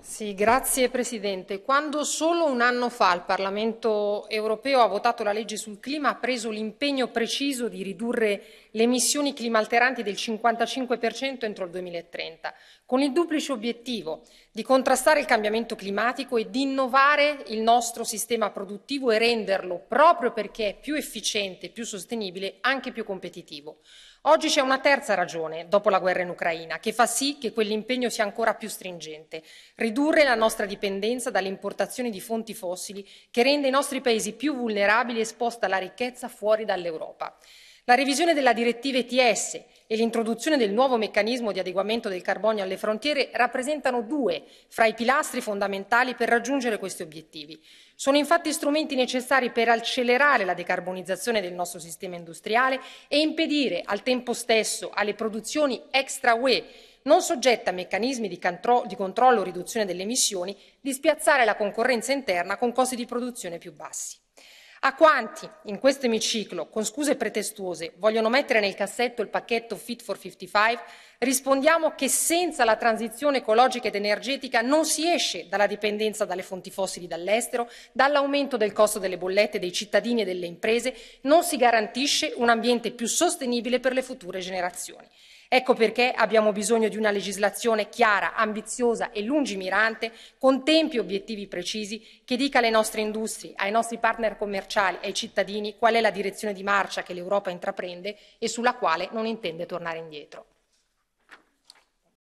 Sì, grazie Presidente. Quando solo un anno fa il Parlamento europeo ha votato la legge sul clima, ha preso l'impegno preciso di ridurre le emissioni climalteranti del 55% entro il 2030, con il duplice obiettivo di contrastare il cambiamento climatico e di innovare il nostro sistema produttivo e renderlo, proprio perché è più efficiente, più sostenibile, anche più competitivo. Oggi c'è una terza ragione, dopo la guerra in Ucraina, che fa sì che quell'impegno sia ancora più stringente ridurre la nostra dipendenza dalle importazioni di fonti fossili che rende i nostri paesi più vulnerabili e esposta alla ricchezza fuori dall'Europa. La revisione della direttiva ETS e l'introduzione del nuovo meccanismo di adeguamento del carbonio alle frontiere rappresentano due fra i pilastri fondamentali per raggiungere questi obiettivi. Sono infatti strumenti necessari per accelerare la decarbonizzazione del nostro sistema industriale e impedire al tempo stesso alle produzioni extra UE non soggetta a meccanismi di, di controllo o riduzione delle emissioni, di spiazzare la concorrenza interna con costi di produzione più bassi. A quanti in questo emiciclo, con scuse pretestuose, vogliono mettere nel cassetto il pacchetto Fit for 55, rispondiamo che senza la transizione ecologica ed energetica non si esce dalla dipendenza dalle fonti fossili dall'estero, dall'aumento del costo delle bollette dei cittadini e delle imprese, non si garantisce un ambiente più sostenibile per le future generazioni. Ecco perché abbiamo bisogno di una legislazione chiara, ambiziosa e lungimirante, con tempi e obiettivi precisi, che dica alle nostre industrie, ai nostri partner commerciali, e ai cittadini qual è la direzione di marcia che l'Europa intraprende e sulla quale non intende tornare indietro.